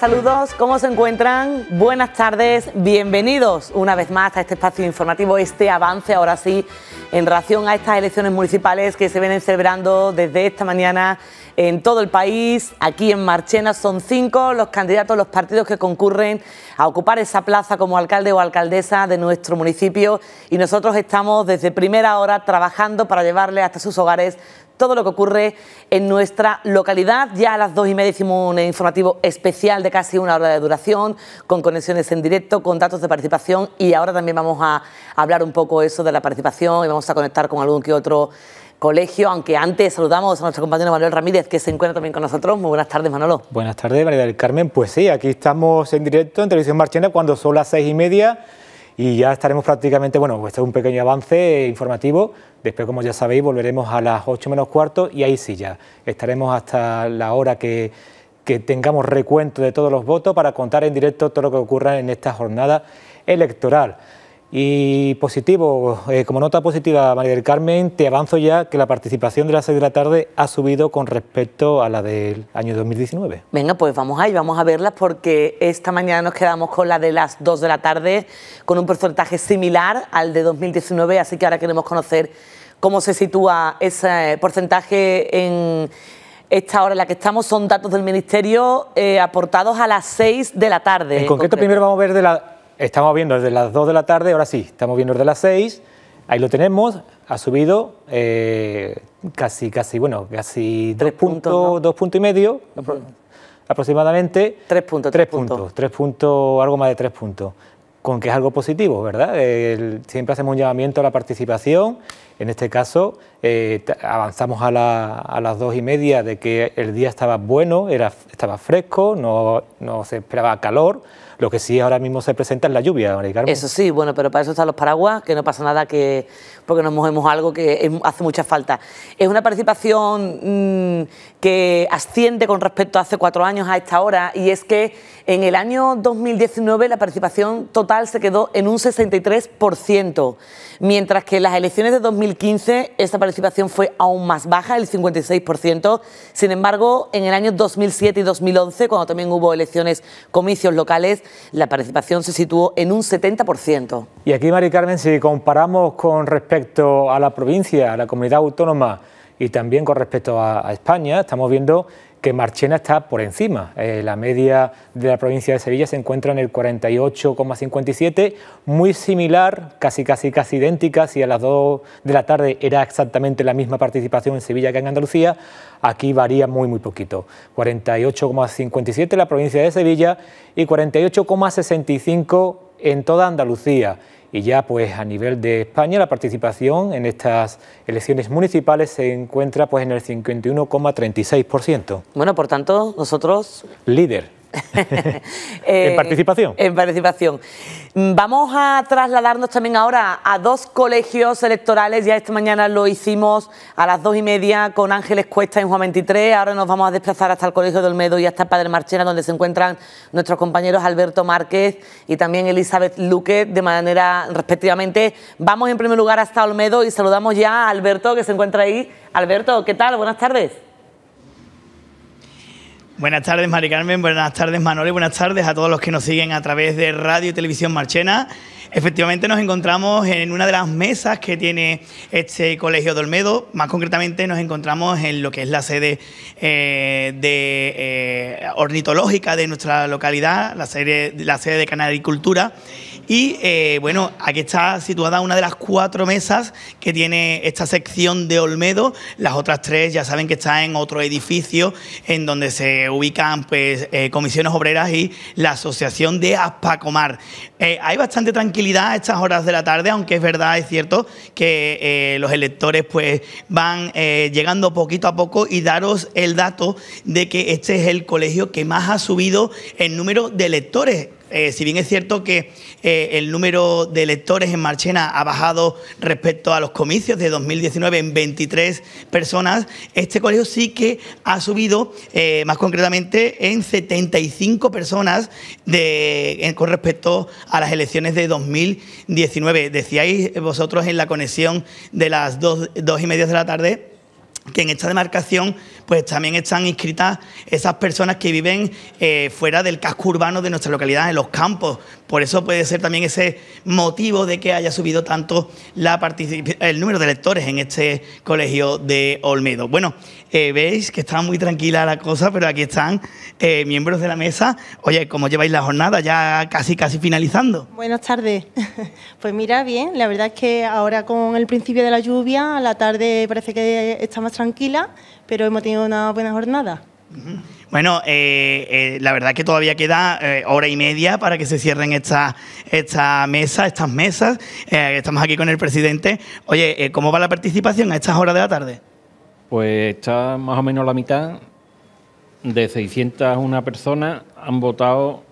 saludos, ¿cómo se encuentran? Buenas tardes, bienvenidos una vez más a este espacio informativo, este avance ahora sí en relación a estas elecciones municipales que se vienen celebrando desde esta mañana en todo el país. Aquí en Marchena son cinco los candidatos, los partidos que concurren a ocupar esa plaza como alcalde o alcaldesa de nuestro municipio y nosotros estamos desde primera hora trabajando para llevarle hasta sus hogares todo lo que ocurre en nuestra localidad. Ya a las dos y media hicimos un informativo especial de casi una hora de duración, con conexiones en directo, con datos de participación y ahora también vamos a hablar un poco eso de la participación y vamos a conectar con algún que otro colegio, aunque antes saludamos a nuestro compañero Manuel Ramírez, que se encuentra también con nosotros. Muy buenas tardes, Manolo. Buenas tardes, María del Carmen. Pues sí, aquí estamos en directo en Televisión Marchena cuando son las seis y media y ya estaremos prácticamente, bueno, este es un pequeño avance informativo, después como ya sabéis volveremos a las 8 menos cuarto y ahí sí ya estaremos hasta la hora que, que tengamos recuento de todos los votos para contar en directo todo lo que ocurra en esta jornada electoral. Y positivo, eh, como nota positiva, María del Carmen, te avanzo ya que la participación de las 6 de la tarde ha subido con respecto a la del año 2019. Venga, pues vamos ahí, vamos a verlas porque esta mañana nos quedamos con la de las 2 de la tarde con un porcentaje similar al de 2019, así que ahora queremos conocer cómo se sitúa ese porcentaje en esta hora en la que estamos son datos del Ministerio eh, aportados a las 6 de la tarde. En concreto, primero vamos a ver de la estamos viendo desde las 2 de la tarde, ahora sí, estamos viendo desde las 6, ahí lo tenemos, ha subido eh, casi, casi, bueno, casi 3 puntos, y medio aproximadamente. 3 puntos, 3 puntos. algo más de 3 puntos. Con que es algo positivo, ¿verdad? siempre hacemos un llamamiento a la participación. En este caso, eh, avanzamos a, las dos y media de que el día estaba bueno, era, estaba fresco, no, no se esperaba calor lo que sí ahora mismo se presenta es la lluvia, María Carmen. Eso sí, bueno, pero para eso están los paraguas, que no pasa nada que porque nos mojemos algo que hace mucha falta. Es una participación mm, que asciende con respecto a hace cuatro años a esta hora y es que en el año 2019 la participación total se quedó en un 63%, mientras que en las elecciones de 2015 esta participación fue aún más baja, el 56%. Sin embargo, en el año 2007 y 2011, cuando también hubo elecciones, comicios locales, la participación se situó en un 70%. Y aquí, Mari Carmen, si comparamos con respecto a la provincia, a la comunidad autónoma, y también con respecto a, España estamos viendo que Marchena está por encima. Eh, la media de la provincia de Sevilla se encuentra en el 48,57, muy similar, casi casi casi idéntica, si a las 2 de la tarde era exactamente la misma participación en Sevilla que en Andalucía, aquí varía muy muy poquito. 48,57 la provincia de Sevilla y 48,65 en toda Andalucía y ya pues a nivel de España la participación en estas elecciones municipales se encuentra pues en el 51,36%. Bueno, por tanto, nosotros... Líder, en eh, participación. En participación. Vamos a trasladarnos también ahora a dos colegios electorales. Ya esta mañana lo hicimos a las dos y media con Ángeles Cuesta en Juan 23. Ahora nos vamos a desplazar hasta el Colegio de Olmedo y hasta Padre Marchena, donde se encuentran nuestros compañeros Alberto Márquez y también Elizabeth Luque, de manera respectivamente. Vamos en primer lugar hasta Olmedo y saludamos ya a Alberto, que se encuentra ahí. Alberto, ¿qué tal? Buenas tardes. Buenas tardes, Mari Carmen. Buenas tardes, Manolo. buenas tardes a todos los que nos siguen a través de Radio y Televisión Marchena. Efectivamente, nos encontramos en una de las mesas que tiene este Colegio de Olmedo. Más concretamente, nos encontramos en lo que es la sede eh, de, eh, ornitológica de nuestra localidad, la sede, la sede de Canaricultura. Y eh, bueno, aquí está situada una de las cuatro mesas que tiene esta sección de Olmedo. Las otras tres ya saben que está en otro edificio en donde se ubican pues, eh, comisiones obreras y la Asociación de Aspacomar. Eh, hay bastante tranquilidad a estas horas de la tarde, aunque es verdad, es cierto que los electores pues, van llegando poquito a poco y daros el dato de que este es el colegio que más ha subido el número de electores eh, si bien es cierto que eh, el número de electores en Marchena ha bajado respecto a los comicios de 2019 en 23 personas, este colegio sí que ha subido eh, más concretamente en 75 personas con respecto a las elecciones de 2019. Decíais vosotros en la conexión de las dos, dos y media de la tarde que en esta demarcación pues también están inscritas esas personas que viven eh, fuera del casco urbano de nuestra localidad, en los campos. Por eso puede ser también ese motivo de que haya subido tanto la el número de lectores en este colegio de Olmedo. Bueno, eh, veis que está muy tranquila la cosa, pero aquí están eh, miembros de la mesa. Oye, ¿cómo lleváis la jornada? Ya casi, casi finalizando. Buenas tardes. Pues mira, bien, la verdad es que ahora con el principio de la lluvia, a la tarde parece que está más tranquila, pero hemos tenido una buena jornada. Bueno, eh, eh, la verdad que todavía queda eh, hora y media para que se cierren esta, esta mesa, estas mesas. estamos aquí con el presidente. Oye, ¿cómo va la participación a estas horas de la tarde? Pues está más o menos la mitad. De 601 personas han votado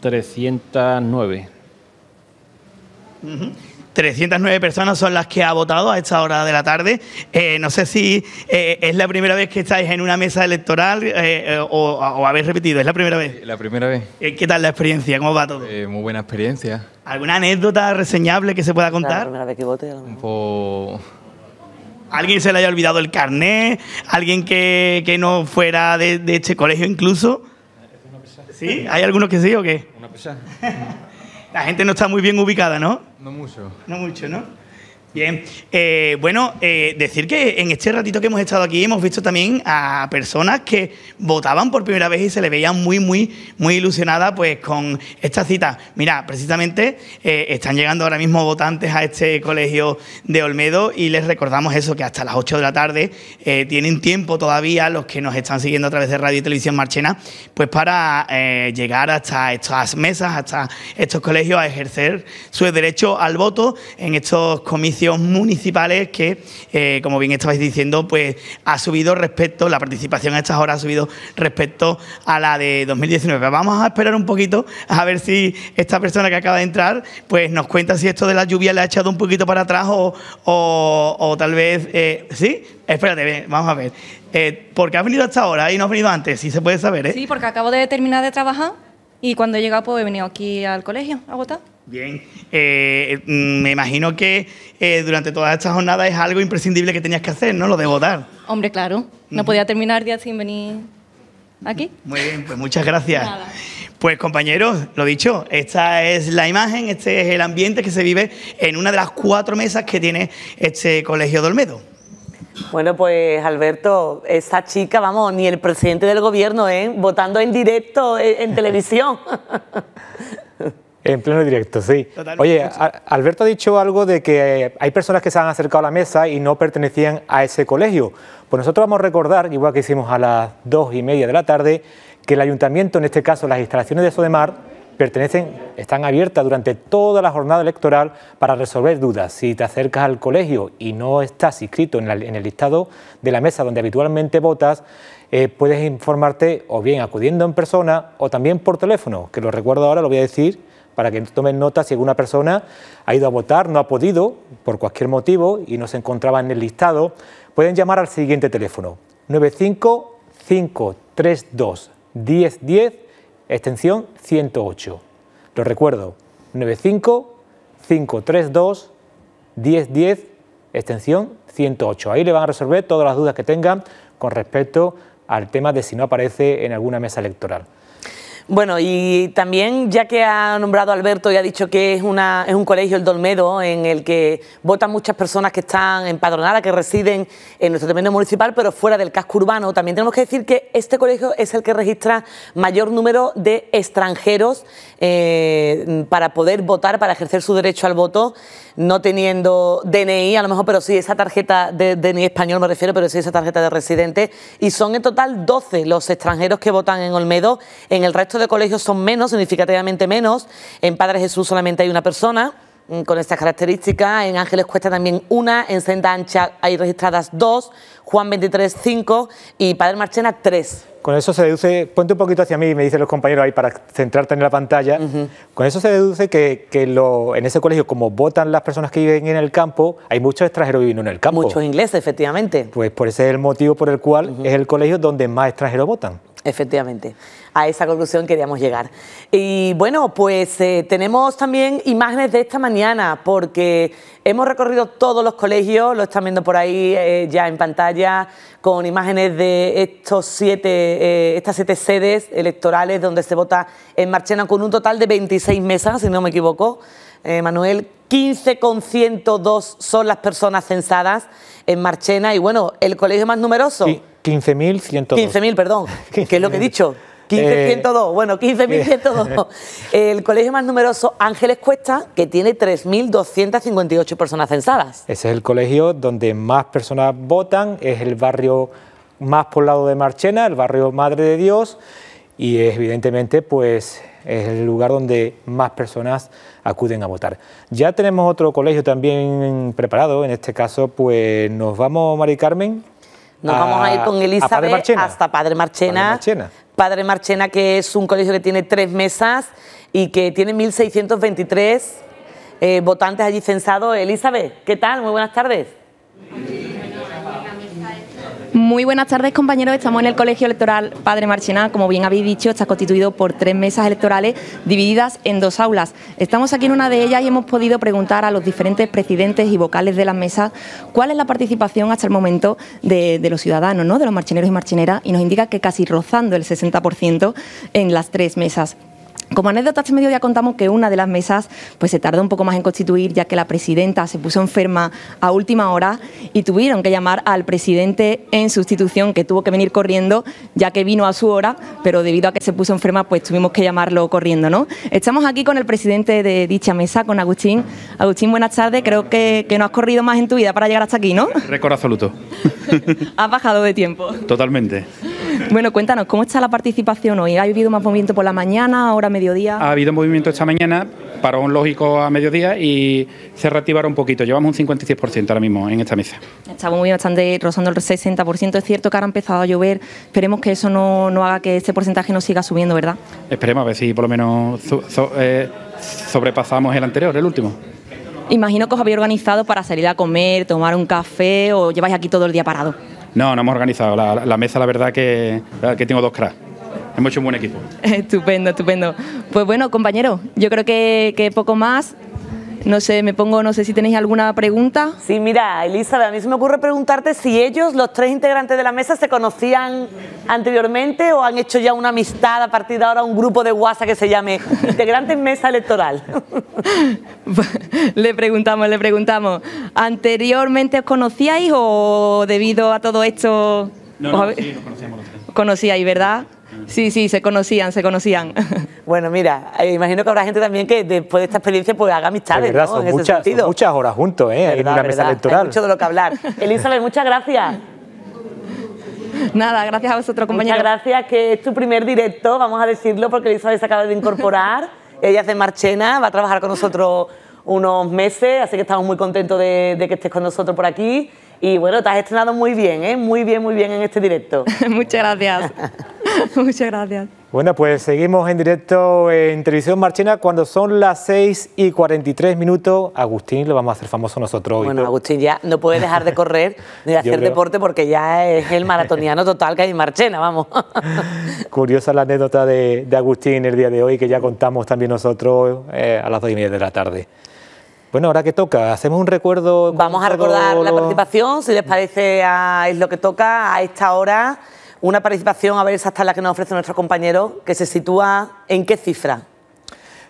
309. 309 personas son las que ha votado a esta hora de la tarde. Eh, no sé si eh, es la primera vez que estáis en una mesa electoral eh, o, habéis repetido. ¿Es la primera vez? La primera vez. ¿Qué tal la experiencia? ¿Cómo va todo? muy buena experiencia. ¿Alguna anécdota reseñable que se pueda contar? La primera vez que vote, pues, ¿Alguien se le haya olvidado el carnet? ¿Alguien que, no fuera de, este colegio incluso? ¿Sí? ¿Hay algunos que sí o qué? Una pesada. La gente no está muy bien ubicada, ¿no? No mucho. No mucho, ¿no? Bien, eh, bueno, eh, decir que en este ratito que hemos estado aquí hemos visto también a personas que votaban por primera vez y se le veían muy, muy, muy ilusionadas pues con esta cita. Mira, precisamente eh, están llegando ahora mismo votantes a este colegio de Olmedo y les recordamos eso, que hasta las 8 de la tarde tienen tiempo todavía los que nos están siguiendo a través de Radio y Televisión Marchena, pues para llegar hasta estas mesas, hasta estos colegios a ejercer su derecho al voto en estos comicios municipales que, eh, como bien estabais diciendo, pues ha subido respecto, la participación a estas horas ha subido respecto a la de 2019. Vamos a esperar un poquito a ver si esta persona que acaba de entrar pues nos cuenta si esto de la lluvia le ha echado un poquito para atrás o, tal vez, eh, ¿sí? Espérate, vamos a ver. Eh, ¿Por qué has venido hasta ahora y no has venido antes? Sí se puede saber, ¿eh? Sí, porque acabo de terminar de trabajar y cuando he llegado pues he venido aquí al colegio a votar. Bien. Eh, mm, me imagino que eh, durante toda esta jornada es algo imprescindible que tenías que hacer, ¿no? Lo de votar. Hombre, claro. No podía terminar ya sin venir aquí. Muy bien, pues muchas gracias. Pues compañeros, lo dicho, esta es la imagen, este es el ambiente que se vive en una de las cuatro mesas que tiene este Colegio de Olmedo. Bueno, pues Alberto, esa chica, vamos, ni el presidente del gobierno, ¿eh? Votando en directo eh, en televisión. En pleno directo, sí. Oye, Alberto ha dicho algo de que eh, hay personas que se han acercado a la mesa y no pertenecían a ese colegio. Pues nosotros vamos a recordar, igual que hicimos a las dos y media de la tarde, que el ayuntamiento, en este caso las instalaciones de Sodemar, pertenecen, están abiertas durante toda la jornada electoral para resolver dudas. Si te acercas al colegio y no estás inscrito en, el listado de la mesa donde habitualmente votas, eh, puedes informarte o bien acudiendo en persona o también por teléfono, que lo recuerdo ahora, lo voy a decir para que tomen nota si alguna persona ha ido a votar, no ha podido, por cualquier motivo, y no se encontraba en el listado, pueden llamar al siguiente teléfono, 955321010 1010, extensión 108. Lo recuerdo, 955321010 1010, extensión 108. Ahí le van a resolver todas las dudas que tengan con respecto al tema de si no aparece en alguna mesa electoral. Bueno, y también, ya que ha nombrado Alberto y ha dicho que es, una, es un colegio, el Dolmedo, en el que votan muchas personas que están empadronadas, que residen en nuestro término municipal, pero fuera del casco urbano, también tenemos que decir que este colegio es el que registra mayor número de extranjeros eh, para poder votar, para ejercer su derecho al voto, no teniendo DNI, a lo mejor, pero sí esa tarjeta de DNI español me refiero, pero sí esa tarjeta de residente. Y son en total 12 los extranjeros que votan en Olmedo, en el resto de colegios son menos, significativamente menos. En Padre Jesús solamente hay una persona mm, con estas características. En Ángeles Cuesta también una, en Senda Ancha hay registradas dos, Juan 23, cinco y Padre Marchena tres. Con eso se deduce, ponte un poquito hacia mí, me dicen los compañeros ahí para centrarte en la pantalla, con eso se deduce que, en ese colegio, como votan las personas que viven en el campo, hay muchos extranjeros viviendo en el campo. Muchos ingleses, efectivamente. Pues por ese es el motivo por el cual es el colegio donde más extranjeros votan. Efectivamente, a esa conclusión queríamos llegar. Y bueno, pues eh, tenemos también imágenes de esta mañana, porque hemos recorrido todos los colegios, lo están viendo por ahí eh, ya en pantalla, con imágenes de estos siete, eh, estas siete sedes electorales donde se vota en Marchena, con un total de 26 mesas, si no me equivoco. Eh, Manuel, 15,102 son las personas censadas en Marchena y bueno, el colegio más numeroso. 15.102. 15.000, perdón, que es lo que he dicho. 15.102, eh, bueno, 15.102. El colegio más numeroso, Ángeles Cuesta, que tiene 3.258 personas censadas. Ese es el colegio donde más personas votan, es el barrio más poblado de Marchena, el barrio Madre de Dios y evidentemente pues es el lugar donde más personas acuden a votar. Ya tenemos otro colegio también preparado, en este caso pues nos vamos, Mari Carmen. Nos vamos a ir con Elizabeth hasta Padre Marchena. Padre Marchena. que es un colegio que tiene tres mesas y que tiene 1.623 eh, votantes allí censados. Elizabeth, ¿qué tal? Muy buenas tardes. Muy buenas tardes, compañeros. Estamos en el Colegio Electoral Padre Marchena. Como bien habéis dicho, está constituido por tres mesas electorales divididas en dos aulas. Estamos aquí en una de ellas y hemos podido preguntar a los diferentes presidentes y vocales de las mesas cuál es la participación hasta el momento de, los ciudadanos, ¿no? de los marchineros y marchineras, y nos indica que casi rozando el 60% en las tres mesas. Como anécdota, este mediodía contamos que una de las mesas pues, se tardó un poco más en constituir, ya que la presidenta se puso enferma a última hora y tuvieron que llamar al presidente en sustitución, que tuvo que venir corriendo, ya que vino a su hora, pero debido a que se puso enferma, pues tuvimos que llamarlo corriendo. ¿no? Estamos aquí con el presidente de dicha mesa, con Agustín. Agustín, buenas tardes. Creo que, que no has corrido más en tu vida para llegar hasta aquí, ¿no? Récord absoluto. has bajado de tiempo. Totalmente. Bueno, cuéntanos, ¿cómo está la participación hoy? ¿Ha habido más movimiento por la mañana, ahora mediodía? Ha habido movimiento esta mañana, un lógico a mediodía y se reactivaron un poquito. Llevamos un 56% ahora mismo en esta mesa. Estamos muy bien, bastante rozando el 60%. Es cierto que ahora ha empezado a llover. Esperemos que eso no, haga que ese porcentaje no siga subiendo, ¿verdad? Esperemos a ver si por lo menos eh, sobrepasamos el anterior, el último. Imagino que os habéis organizado para salir a comer, tomar un café o lleváis aquí todo el día parado. No, no hemos organizado. La, mesa, la verdad, que, que tengo dos cracks. Hemos hecho un buen equipo. Estupendo, estupendo. Pues bueno, compañero, yo creo que poco más. No sé, me pongo, no sé si tenéis alguna pregunta. Sí, mira, Elizabeth, a mí se me ocurre preguntarte si ellos, los tres integrantes de la mesa, se conocían anteriormente o han hecho ya una amistad a partir de ahora un grupo de WhatsApp que se llame Integrantes Mesa Electoral. le preguntamos, le preguntamos, ¿anteriormente os conocíais o debido a todo esto? No, sí, nos conocíamos los tres. Conocíais, ¿verdad? Sí, sí, se conocían, se conocían. Bueno, mira, eh, imagino que habrá gente también que después de esta experiencia pues haga amistades, ¿no? Son muchas, muchas horas juntos, ¿eh? en una mesa electoral. Hay mucho de lo que hablar. Elizabeth, muchas gracias. Nada, gracias a vosotros, compañeros. Muchas gracias, que es tu primer directo, vamos a decirlo, porque Elizabeth se acaba de incorporar. Ella es de Marchena, va a trabajar con nosotros unos meses, así que estamos muy contentos de, de que estés con nosotros por aquí. Y bueno, te has estrenado muy bien, ¿eh? muy bien, muy bien en este directo. Muchas gracias. Muchas gracias. Bueno, pues seguimos en directo en Televisión Marchena cuando son las 6 y 43 minutos. Agustín, lo vamos a hacer famoso nosotros hoy. Bueno, Agustín ya no puede dejar de correr ni de hacer deporte porque ya es el maratoniano total que hay en Marchena, vamos. Curiosa la anécdota de, Agustín el día de hoy que ya contamos también nosotros eh, a las 2 y media de la tarde. Bueno, ahora que toca, hacemos un recuerdo. Vamos a recordar la participación, si les parece, es lo que toca a esta hora. Una participación, a ver esa la que nos ofrece nuestro compañero, que se sitúa en qué cifra.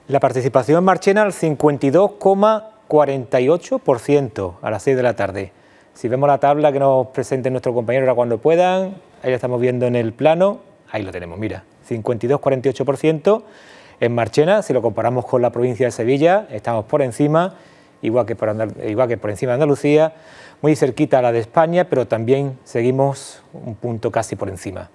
La participación en Marchena al 52,48% a las 6 de la tarde. Si vemos la tabla que nos presenta nuestro compañero ahora cuando puedan, ahí la estamos viendo en el plano, ahí lo tenemos, mira, 52,48%. En Marchena, si lo comparamos con la provincia de Sevilla, estamos por encima igual que por, encima de Andalucía, muy cerquita a la de España, pero también seguimos un punto casi por encima.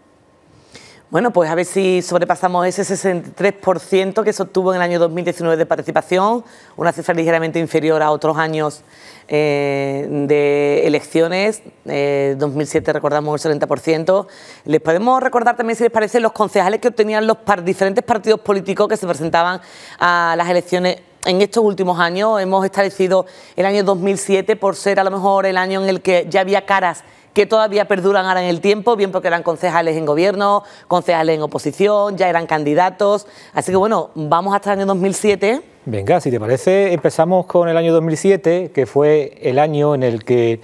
Bueno, pues a ver si sobrepasamos ese 63% que se obtuvo en el año 2019 de participación, una cifra ligeramente inferior a otros años eh, de elecciones. 2007 eh, recordamos el 70%. Les podemos recordar también, si les parece, los concejales que obtenían los diferentes partidos políticos que se presentaban a las elecciones en estos últimos años. Hemos establecido el año 2007 por ser a lo mejor el año en el que ya había caras que todavía perduran ahora en el tiempo, bien porque eran concejales en gobierno, concejales en oposición, ya eran candidatos. Así que bueno, vamos hasta el año 2007. Venga, si te parece, empezamos con el año 2007, que fue el año en el que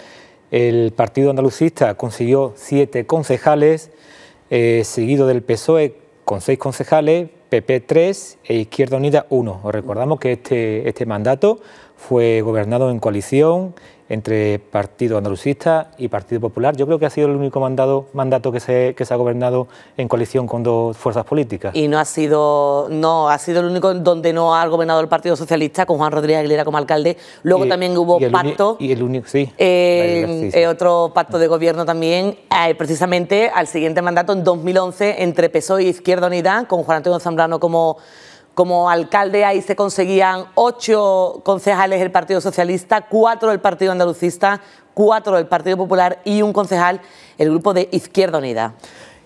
el Partido Andalucista consiguió siete concejales, eh, seguido del PSOE con seis concejales, PP 3 e Izquierda Unida 1. Os recordamos que este, este mandato fue gobernado en coalición entre Partido Andalucista y Partido Popular. Yo creo que ha sido el único mandado, mandato que se, se ha gobernado en coalición con dos fuerzas políticas. Y no ha sido, no, ha sido el único donde no ha gobernado el Partido Socialista, con Juan Rodríguez Aguilera como alcalde. Luego también hubo pacto. Y el único, eh, eh, otro pacto de gobierno también, eh, precisamente al siguiente mandato, en 2011, entre PSOE y Izquierda unidad con Juan Antonio Zambrano como como alcalde ahí se conseguían ocho concejales del Partido Socialista, cuatro del Partido Andalucista, cuatro del Partido Popular y un concejal, el grupo de Izquierda Unida.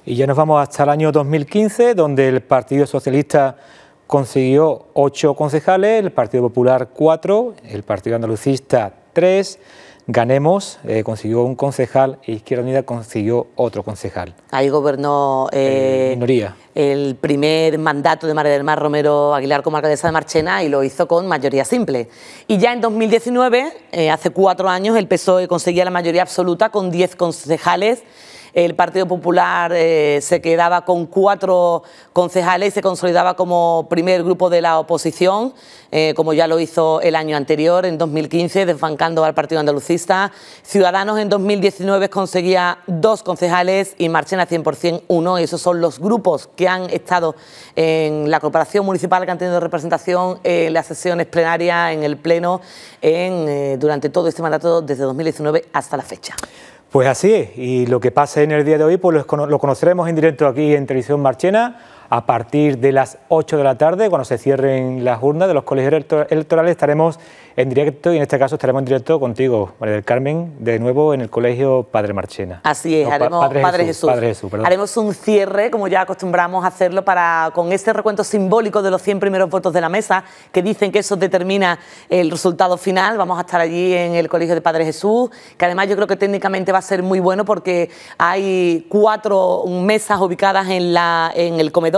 Y ya nos vamos hasta el año 2015, donde el Partido Socialista consiguió ocho concejales, el Partido Popular cuatro, el Partido Andalucista tres, Ganemos eh, consiguió un concejal e Izquierda Unida consiguió otro concejal. Ahí gobernó eh, el primer mandato de María del Mar Romero Aguilar como alcaldesa de Marchena y lo hizo con mayoría simple. Y ya en 2019, eh, hace cuatro años, el PSOE conseguía la mayoría absoluta con 10 concejales el Partido Popular eh, se quedaba con cuatro concejales y se consolidaba como primer grupo de la oposición, eh, como ya lo hizo el año anterior, en 2015, desbancando al Partido Andalucista. Ciudadanos en 2019 conseguía dos concejales y Marchena 100% uno. Esos son los grupos que han estado en la corporación municipal, que han tenido representación en las sesiones plenarias, en el Pleno, eh, durante todo este mandato desde 2019 hasta la fecha. Pues así es, y lo que pase en el día de hoy pues lo conoceremos en directo aquí en Televisión Marchena a partir de las 8 de la tarde, cuando se cierren las urnas de los colegios electorales, estaremos en directo y en este caso estaremos en directo contigo, María del Carmen, de nuevo en el Colegio Padre Marchena. Así es, haremos, haremos un cierre, como ya acostumbramos a hacerlo, para, con este recuento simbólico de los 100 primeros votos de la mesa, que dicen que eso determina el resultado final. Vamos a estar allí en el Colegio de Padre Jesús, que además yo creo que técnicamente va a ser muy bueno porque hay cuatro mesas ubicadas en, la, en el comedor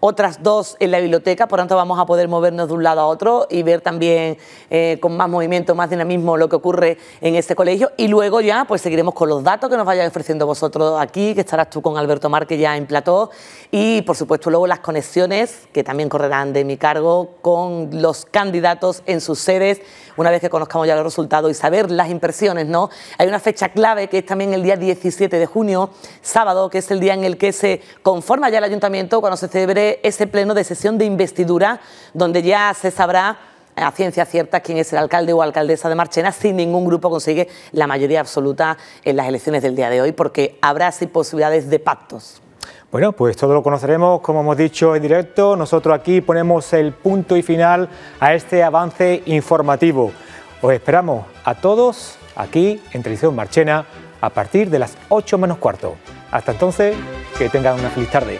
otras dos en la biblioteca, por tanto vamos a poder movernos de un lado a otro y ver también eh, con más movimiento, más dinamismo lo que ocurre en este colegio y luego ya pues seguiremos con los datos que nos vayáis ofreciendo vosotros aquí, que estarás tú con Alberto Márquez ya en plató y por supuesto luego las conexiones que también correrán de mi cargo con los candidatos en sus sedes una vez que conozcamos ya los resultados y saber las impresiones, ¿no? Hay una fecha clave que es también el día 17 de junio, sábado, que es el día en el que se conforma ya el ayuntamiento cuando se celebre ese pleno de sesión de investidura, donde ya se sabrá a ciencia cierta quién es el alcalde o alcaldesa de Marchena si ningún grupo consigue la mayoría absoluta en las elecciones del día de hoy, porque habrá así posibilidades de pactos. Bueno, pues todo lo conoceremos, como hemos dicho en directo. Nosotros aquí ponemos el punto y final a este avance informativo. Os esperamos a todos aquí en Televisión Marchena a partir de las 8 menos cuarto. Hasta entonces, que tengan una feliz tarde.